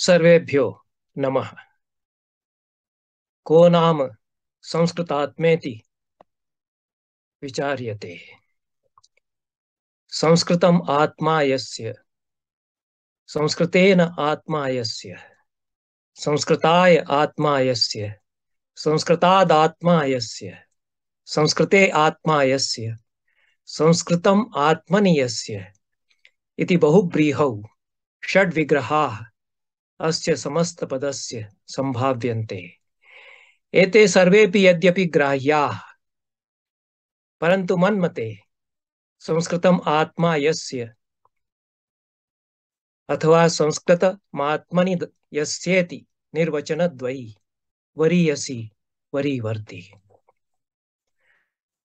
सर्वेभ्यो नमः को नाम संस्कृतात्मेति विचार्यते संस्कृतम आत्मा यस्य संस्कृतेन आत्मा यस्य संस्कृताय आत्मा यस्य संस्कृतादात्मा यस्य संस्कृते आत्मा यस्य संस्कृतम आत्मनि यस्य इति बहुब्रीहौ षड्विग्रहाः अस्य समस्त पदस्य संभाव्यन्ते एते सर्वेपि यद्यपि ग्राह्याः परन्तु मन्मते संस्कृतम् आत्मा यस्य अथवा संस्कृत मात्मनि यस्येति निर्वचनद्वयी वरीयसी वरीवर्ति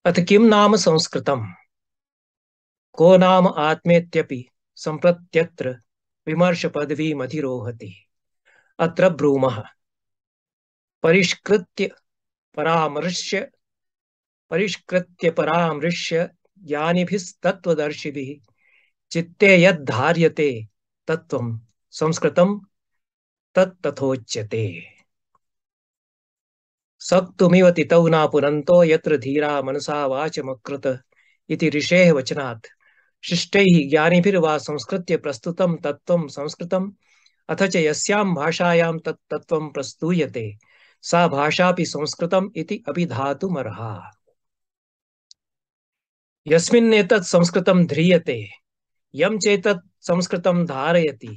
अथ किम नाम संस्कृतम् को नाम आत्मेत्यपि संप्रत्यत्र विमर्श पदवी विमर्शपदवीमधिरोहति अत्र ब्रूमः परिष्कृत्य परामृश्य परिष्कृत्य परामृश्य ज्ञानिभिस्तत्त्वदर्शिभिः चित्ते यद्धार्यते तत्त्वं संस्कृतं तत्तथोच्यते सक्तुमिव तितौ न पुनन्तो यत्र धीरा मनसा वाचमकृत इति ऋषेः वचनात् शिष्टैः ज्ञानिभिर्वा संस्कृत्य प्रस्तुतं तत्त्वं संस्कृतं अथ च यस्यां भाषायां तत् प्रस्तूयते सा भाषा भी संस्कृत अभिधातुमर्हा यस्मिन्नेतत् संस्कृतं ध्रियते यं चेतत् संस्कृतं धारयति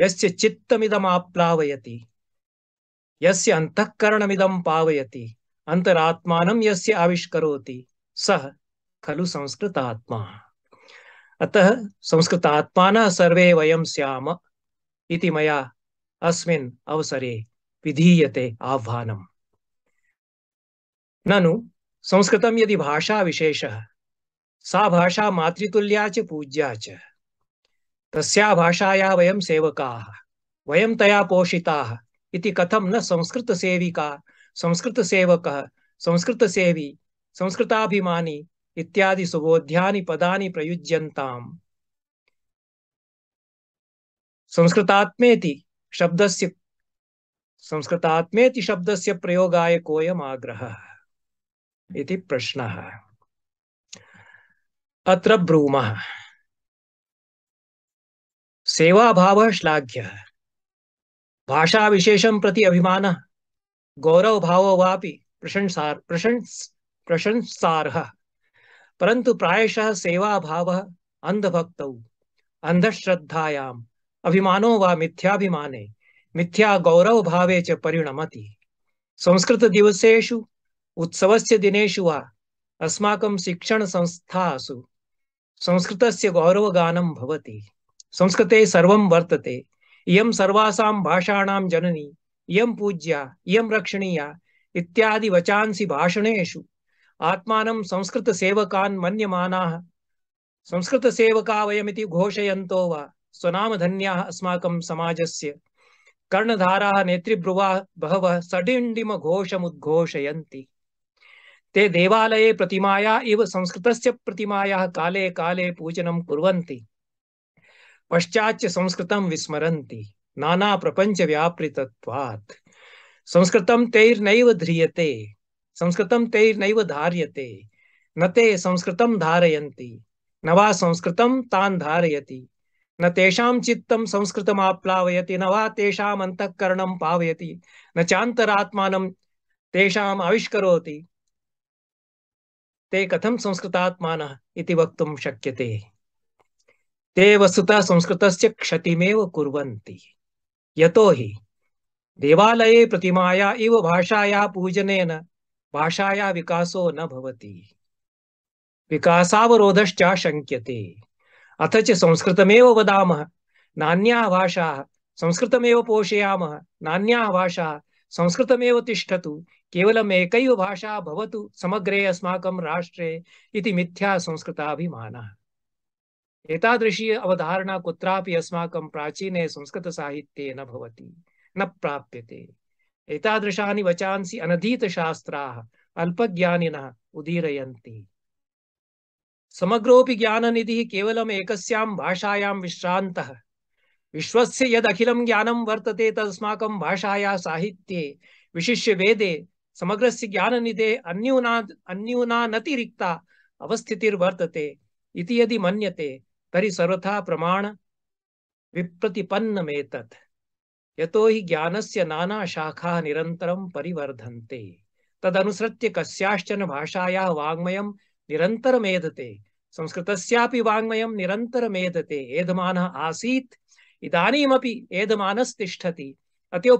यस्य चित्तमिदमाप्लावयति यस्य अन्तःकरणमिदं पावयति अन्तरात्मानं यस्य आविष्करोति सः खलु संस्कृतात्मा अतः संस्कृतात्मानः सर्वे वयं स्याम इति मया अस्मिन् अवसरे विधीयते आह्वानम् ननु संस्कृतं यदि भाषा विशेषः सा भाषा मातृतुल्या च पूज्या च तस्या भाषाया वयं सेवकाः वयं तया पोषिताः इति कथं न संस्कृतसेविका संस्कृतसेवकः संस्कृतसेवी संस्कृताभिमानी इत्यादि सुबोध्यानि पदानि प्रयुज्यन्ताम् संस्कृतात्मेति शब्दस्य संस्कृतात्मेति शब्दस्य प्रयोगाय कोऽयम् आग्रहः इति प्रश्नः अत्र ब्रूमः सेवाभावः श्लाघ्यः भाषाविशेषं प्रति अभिमानः गौरवभावो वापि प्रशंसार प्रशंस प्रशंसार्हः परन्तु प्रायशः सेवाभावः अन्धभक्तौ अंधश्रद्धायां अभिमानो व मिथ्याभिमाने मिथ्या गौरव भावे च परिणमति संस्कृत दिवसेषु उत्सवस्य दिनेषु वा अस्माकं शिक्षण संस्थासु संस्कृतस्य गानं भवति संस्कृते सर्वं वर्तते इयं सर्वासां भाषाणां जननी इयं पूज्या इयं रक्षणीया इत्यादि वचांसि भाषणेषु आत्मानं सेवकान् मन्यमानाः सेवका वयमिति घोषयन्तो वा अस्माक समाज से कर्णधारा नेतृब्रुवा बहव नेतृभ्रुवाः घोष सडिण्डिमघोषमुद्घोषयन्ति ते देवालये प्रतिमाया इव संस्कृतस्य प्रतिमाया काले काले पूजनं कुर्वन्ति पश्चाच्च संस्कृतं विस्मरन्ति नानाप्रपञ्चव्यापृतत्वात् संस्कृतं तैर्नैव ध्रियते संस्कृतं तैर्नैव धार्यते न ते संस्कृतं धारयन्ति नवा वा तान तान् धारयति न तेषां चित्तं संस्कृतम् आप्लावयति न वा तेषाम् अन्तःकरणं पावयति न चान्तरात्मानं तेषाम् आविष्करोति ते कथं संस्कृतात्मानः इति वक्तुं शक्यते ते वस्तुतः संस्कृतस्य क्षतिमेव कुर्वन्ति यतो हि देवालये प्रतिमाया इव भाषाया पूजनेन भाषाया विकासो न भवति विकासावरोधश्च शक्यते अथ च संस्कृतमेव वदामः नान्याः भाषाः संस्कृतमेव पोषयामः नान्याः भाषाः संस्कृतमेव तिष्ठतु केवलम् एकैव भाषा भवतु समग्रे अस्माकं राष्ट्रे इति मिथ्या संस्कृताभिमानः एतादृशी अवधारणा कुत्रापि अस्माकं प्राचीने संस्कृतसाहित्ये न भवति न प्राप्यते एतादृशानि वचांसि अनधीतशास्त्राः अल्पज्ञानिनः उदीरयन्ति समग्रोपि ज्ञान निधि केवलम् एक भाषायां विश्रांत विश्व यदखिल अखिलं ज्ञानं वर्तते तस्माक भाषाया साहित्ये विशिष्य वेदे समग्र ज्ञान निधे अन्यूना अन्यूनानतिरिक्ता अवस्थितिर्वर्तते इति यदि मन्यते तरी सर्वथा प्रमाण विप्रतिपन्न में यतो हि ज्ञानस्य नाना शाखा निरन्तरं परिवर्धन्ते तदनुसृत्य कस्याश्चन भाषाया वाङ्मयं निरंतर निरन्तरमेधते संस्कृतस्यापि वाङ्मयं मेधते एधमानः आसीत इदानीमपि एधमानस्तिष्ठति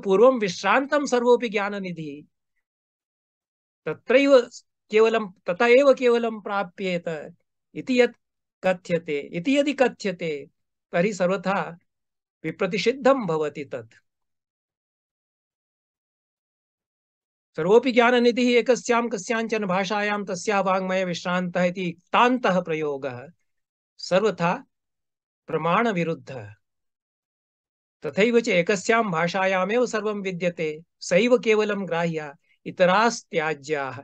पूर्व विश्रांत विश्रान्तं ज्ञान निधि तत्रैव केवलं तथा एव केवलं प्राप्येत इति यत् कथ्यते इति यदि कथ्यते तर्हि सर्वथा विप्रतिषिद्धं भवति तत् सर्वोपि निधि एक कस्याञ्चन भाषायां तस्या वाङ्मयविश्रान्तः विश्रांत तान्तः प्रयोग सर्वथा प्रमाण विरुद्ध तथा एक भाषायामेव सर्व विद्यते सैव केवलं ग्राह्या इतरास्त्याज्याः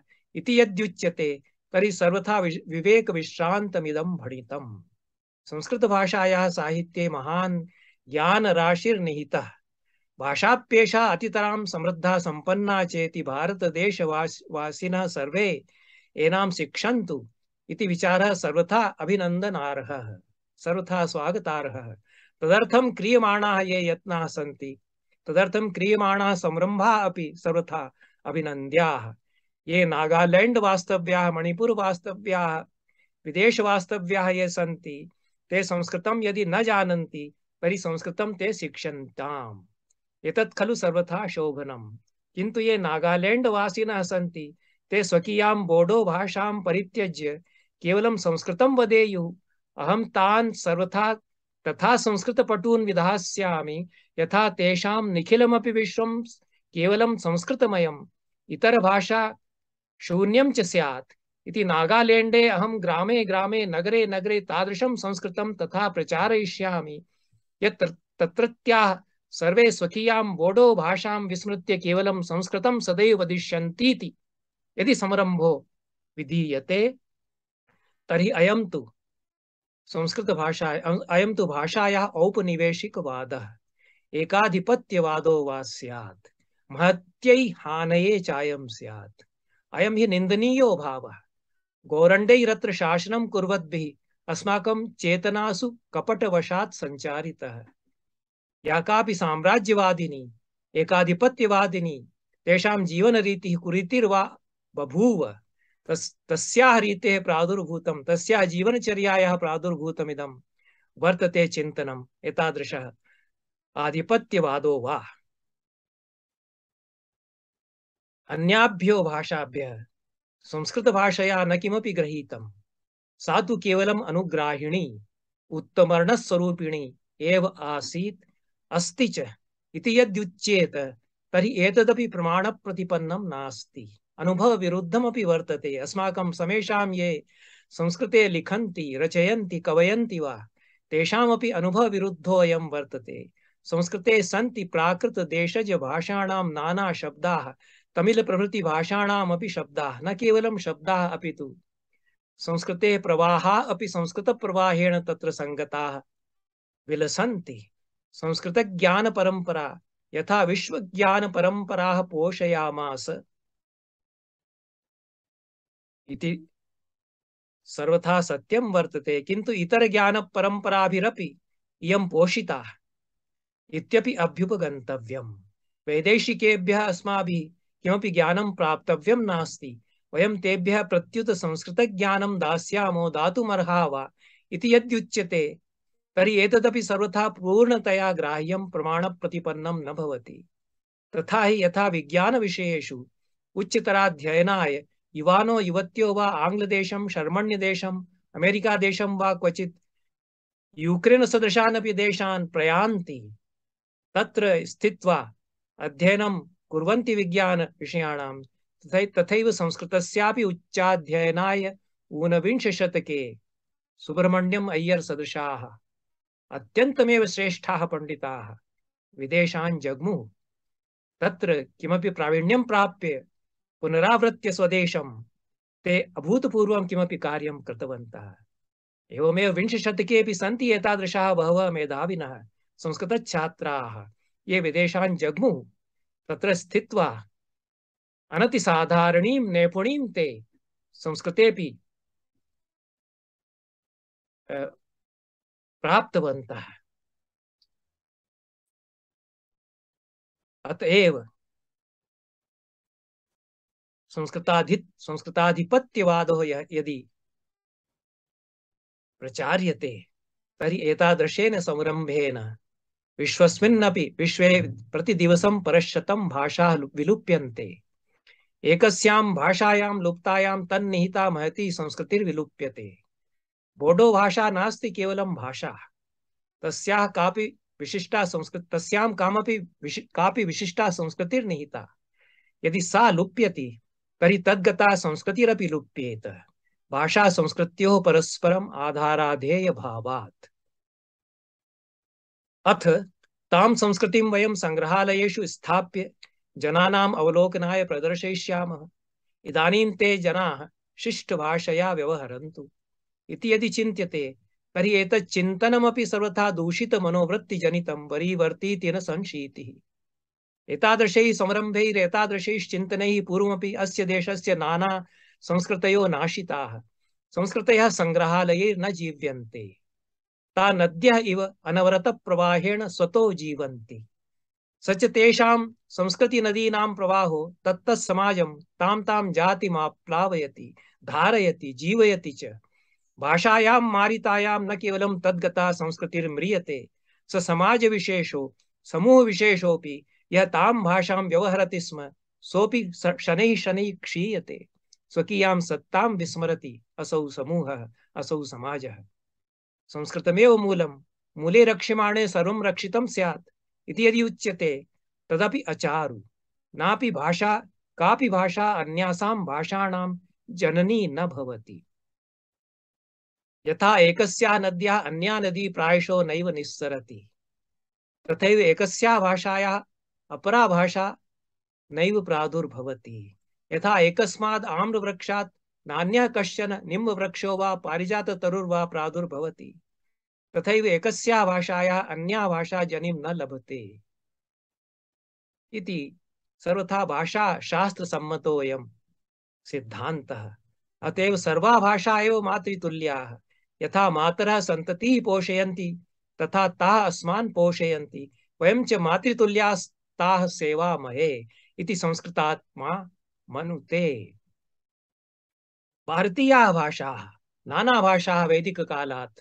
तरी सर्वथा विवेक विश्रांत भणित संस्कृत भाषाया साहित्ये ज्ञान ज्ञानराशिर्निहितः भाषाप्येषा अतितरां समृद्धा सम्पन्ना चेति भारतदेशवासिनः सर्वे एनां शिक्षन्तु इति विचारः सर्वथा अभिनन्दनार्हः सर्वथा स्वागतार्हः तदर्थं क्रियमाणाः ये यत्नाः सन्ति तदर्थं क्रियमाणाः संरम्भाः अपि सर्वथा अभिनन्द्याः ये नागालैंड वास्तव्याः मणिपुर वास्तव्याः विदेश वास्तव्याः ये सन्ति ते संस्कृतं यदि न जानन्ति तर्हि संस्कृतं ते शिक्षन्ताम् एतत् खलु सर्वथा शोभनम् किंतु ये नागालैंड वासिनः सन्ति ते स्वकीयां बोडो भाषां परित्यज्य केवलं संस्कृतं वदेयु अहं तान् सर्वथा तथा संस्कृतपटून् विधास्यामि यथा तेषां निखिलमपि विश्वं केवलं संस्कृतमयम् इतरभाषा शून्यं च स्यात् इति नागालैंडे अहम ग्रामे ग्रामे नगरे नगरे तादृशं संस्कृतं तथा प्रचारयिष्यामि यत् तत्रत्याः सर्वे स्वकीयां बोडो भाषा विस्मृत केवल संस्कृत सदैव वदिष्यन्तीति यदि समारंभो विधीयते तर्हि तो संस्कृत भाषा अयं तो भाषाया औपनिवेशिकवादः एकाधिपत्यवादो वा स्यात् महत्यै हानये चायं स्यात् हि निन्दनीयो भाव गौरंडेरत्र शासनं कुरद्भि अस्माकं चेतनासु कपटवशात् सञ्चारितः या का साम्राज्यवादिनी एकाधिपत्यवादिनी तेषां रीति कुरीतिर्वा बभूव तस् तस्याः रीतेः तस्या तस्याः जीवनचर्यायाः प्रादुर्भूतमिदं वर्तते चिन्तनम् एतादृशः आधिपत्यवादो वा अन्याभ्यो संस्कृत संस्कृतभाषया न किमपि गृहीतं सा तु केवलम् अनुग्राहिणी उत्तमर्णस्वरूपिणी एव आसीत् अस्ति च इति यद्युच्येत तर्हि एतदपि प्रमाणप्रतिपन्नं नास्ति अनुभवविरुद्धमपि वर्तते अस्माकं समेषां ये संस्कृते लिखन्ति रचयन्ति कवयन्ति वा तेषामपि अनुभवविरुद्धोऽयं वर्तते संस्कृते सन्ति प्राकृतदेशजभाषाणां नानाशब्दाः तमिलप्रभृतिभाषाणामपि शब्दाः न केवलं शब्दाः अपि तु संस्कृते प्रवाहाः अपि संस्कृतप्रवाहेण तत्र सङ्गताः विलसन्ति संस्कृतज्ञानपरम्परा यथा परंपरा पोषयामास इति सर्वथा सत्यम वर्तते किन्तु इतरज्ञानपरम्पराभिरपि इयं पोषिता इत्यपि अभ्युपगन्तव्यम् वैदेशिकेभ्यः अस्माभिः किमपि ज्ञानं प्राप्तव्यं नास्ति वयं तेभ्यः प्रत्युत संस्कृत दास्यामो दातुमर्हा वा इति तरी एतदपि सर्वथा पूर्णतया ग्राह्यं प्रमाण न भवति तथा हि यथा विज्ञानविषयेषु उच्चतराध्ययनाय युवानो युवत्यो वा आङ्ग्लदेशं अमेरिका अमेरिकादेशं वा क्वचित् यूक्रेनसदृशानपि देशान् प्रयान्ति तत्र स्थित्वा अध्ययनं कुर्वन्ति विज्ञान विषयाणां तथैव संस्कृतस्यापि उच्चाध्ययनाय ऊनविंशशतके सुब्रह्मण्यम अय्यर सदृशाः अत्यन्तमेव श्रेष्ठाः पंडिता विदेशान् जग्मुः तत्र किमपि प्राप्य पुनरावृत्य स्वदेश ते अभूतपूर्व कि कार्य कृतवन्तः एवमेव विंशशतकेपि बहव एतादृशाः संस्कृत मेधाविनः ये विदेशा जग्मुः त्र स्थित्वा अनतिधारणी नैपुणी ते संस्कृते प्राप्त बनता है अतएव संस्कृताधित संस्कृताधिपत्यवाद हो यदि प्रचार्यते तरी एतादृशेन संरंभेन विश्वस्मिन्नपि विश्वे प्रतिदिवसं परश्शतं भाषा विलुप्यन्ते एकस्यां भाषायां लुप्तायां तन्निहिता महती संस्कृतिर्विलुप्यते बोडो भाषा नास्ति केवलं भाषा तस्या कापि विशिष्टा संस्कृति तस्यां कामपि विशि कापि विशिष्टा संस्कृति संस्कृतिर्निहिता यदि सा लुप्यति तर्हि तद्गता संस्कृति संस्कृतिरपि लुप्येत भाषा परस्परम आधाराधेय आधाराधेयभावात् अथ ताम संस्कृतिम वयम सङ्ग्रहालयेषु स्थाप्य जनानाम अवलोकनाय प्रदर्शयिष्यामः इदानीं ते जनाः शिष्ट भाषया व्यवहरन्तु इति यदि चिन्त्यते तरी एतत् चिन्तनमपि सर्वथा दूषित दूषितमनोवृत्तिजनितं वरीवर्ती तेन संशीतिः एतादृशैः संरम्भैः एतादृशैश्चिन्तनैः पूर्वमपि अस्य देशस्य नाना संस्कृत नाशिता संस्कृत संग्रहाल न जीव्य नद्य इव अनवरत प्रवाहेण स्वतो जीवन्ति स च तेषां संस्कृतिनदीनां प्रवाहो तत्तत् समाजं तां तां प्लावयति धारयति जीवयति च भाषायां मारितायां न केवलं तद्गता संस्कृतिर्म्रियते स समाज विशेषो समूह विशेषोपि यह ताम भाषां व्यवहरति स्म सोऽपि शनैः शनैः क्षीयते स्वकीयां सत्तां विस्मरति असौ समूहः असौ समाजः संस्कृतमेव मूलं मूले रक्ष्यमाणे सर्वं रक्षितं स्यात् इति यदि उच्यते तदपि अचारु नापि भाषा कापि भाषा अन्यासां भाषाणां जननी न भवति यथा एकस्या नद्या अन्या नदी प्रायशो नैव निस्सरति तथैव एकस्या भाषाया अपरा भाषा नैव प्रादुर्भवति यथा एकस्माद् आम्र वृक्षात् नान्यः कश्चन वृक्षो वा पारिजात तरुर्वा प्रादुर्भवति तथैव एकस्या भाषाया अन्या भाषा जनिम न लभते इति सर्वथा भाषा शास्त्र शास्त्रसम्मतोऽयं सिद्धान्तः अतएव सर्वा भाषा एव मातृतुल्याः यथा मातरा संतति पोषयन्ति तथा ता अस्मान पोषयन्ति वयं च मातृतुल्यास्ता सेवा महे इति संस्कृतात्मा मनुते भारतीय भाषा नाना भाषा वैदिक वैदिककालात्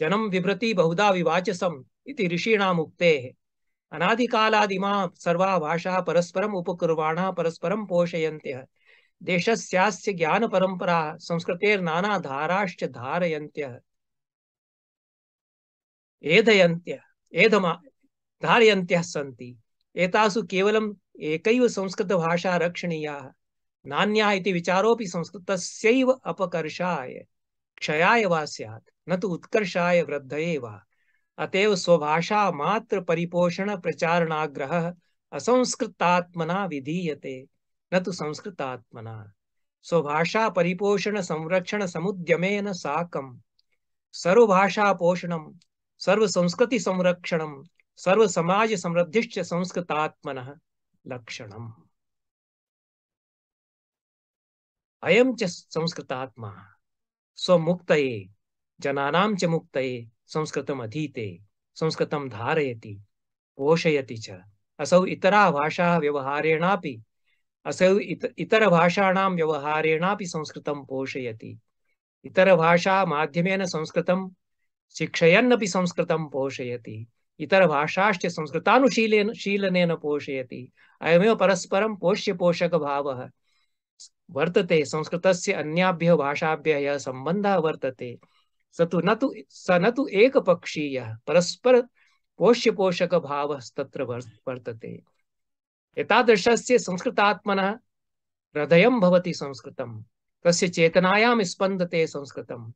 जनम विभ्रति बहुधा विवाचसम इति ऋषीणाम् अनादि कालादिमा सर्वा भाषा परस्परम उपकुर्वाणा परस्परम पोषयन्त्यः देश से ज्ञान परंपरा संस्कृत नाना धाराश्च धारयंत्य एधयन्त्य एधमा धारयन्त्यः सन्ति एतासु केवलम् एकैव संस्कृतभाषा रक्षणीया नान्या इति विचारोऽपि संस्कृतस्यैव अपकर्षाय क्षयाय वा सैत् न तो उत्कर्षा वृद्धये अतएव स्वभाषा मात्र परिपोषण प्रचारणाग्रह असंस्कृतात्मना विधीयते न तो संस्कृतात्मना स्वभाषा परिपोषण संरक्षण समुद्यमेन साकम सर्वभाषा पोषणम सर्व संस्कृति संरक्षण सर्व समाज समृद्धिश्च संस्कृतात्मन लक्षण अयम च संस्कृतात्मा स्वमुक्त जनानाम च मुक्त संस्कृतम अधीते संस्कृतम धारयती पोषयती च असौ इतरा भाषा व्यवहारेणापि असौ इत इतरभाषाणां संस्कृत संस्कृतं संस्कृत इतरभाषामाध्यमेन इतर शिक्षयन्नपि संस्कृतं पोषयति इतरभाषाश्च संस्कृतानुशीलेन शीलनेन पोषयति अयमेव परस्परं पोष्यपोषकभावः वर्तते संस्कृतस्य अन्याभ्यः भाषाभ्यः यः सम्बन्धः वर्तते स तु न तु स न एक पक्षीय परस्पर भाव वर्तते एतादृशस्य संस्कृतात्मनः हृदयं भवति संस्कृतं तस्य चेतनायां स्पन्दते संस्कृतं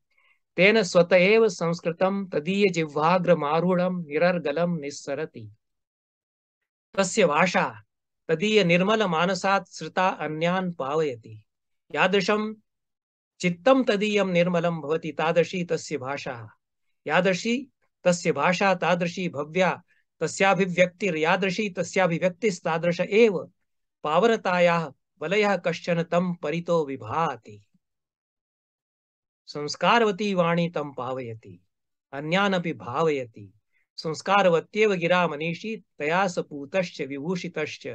तेन स्वत एव संस्कृतं तदीयजिह्वाग्रमारूढं निरर्गलं निस्सरति तस्य भाषा तदीयनिर्मलमानसात् श्रुता अन्यान् पावयति यादृशं चित्तं तदीयं निर्मलं भवति तादृशी तस्य भाषा यादृशी तस्य भाषा तादृशी भव्या तस्याभिव्यक्तिर्यादृशी तस्याभिव्यक्तिस्तादृश एव पावरतायाः वलयः कश्चन तम परितो विभाति संस्कारवती वाणी तम पावयति अन्यानपि भावयति संस्कारवत्येव गिरा मनीषी तया सपूतश्च विभूषितश्च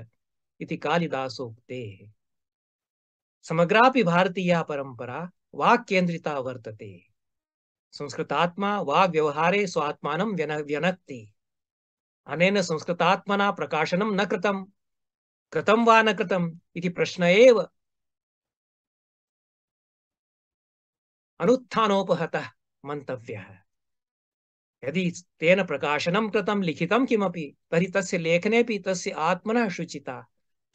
इति कालिदासोक्ते समग्रापि भारतीया परंपरा वाक् केन्द्रिता वर्तते संस्कृतात्मा वा व्यवहारे स्वात्मानं व्यन व्यनक्ति अनेन संस्कृतात्मना प्रकाशनं न कृतं कृतं वा न कृत इति प्रश्न एव अनुत्थानोपहतः मन्तव्यः यदि तेन प्रकाशनं कृतं लिखितं किमपि तर्हि तस्य लेखनेपि तस्य आत्मनः शुचिता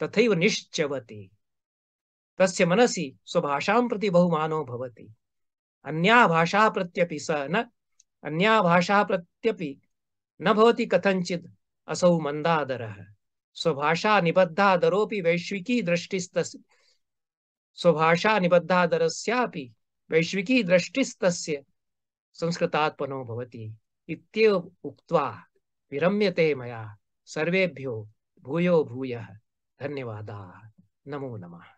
तथैव निश्चवति तस्य मनसि स्वभाषां प्रति बहुमानो भवति अन्या भाषा प्रत्यपि स न अन्या भाषा प्रत्यपि न भवति कथंचित असौ मंदादर स्वभाषा निबद्धादरो वैश्विकी दृष्टिस्त स्वभाषा निबद्धादर वैश्विकी दृष्टिस्त संस्कृतात्मनो विरम्य इत्येव उक्त्वा विरम्यते मया सर्वेभ्यो भूयो भूय धन्यवाद नमो नमः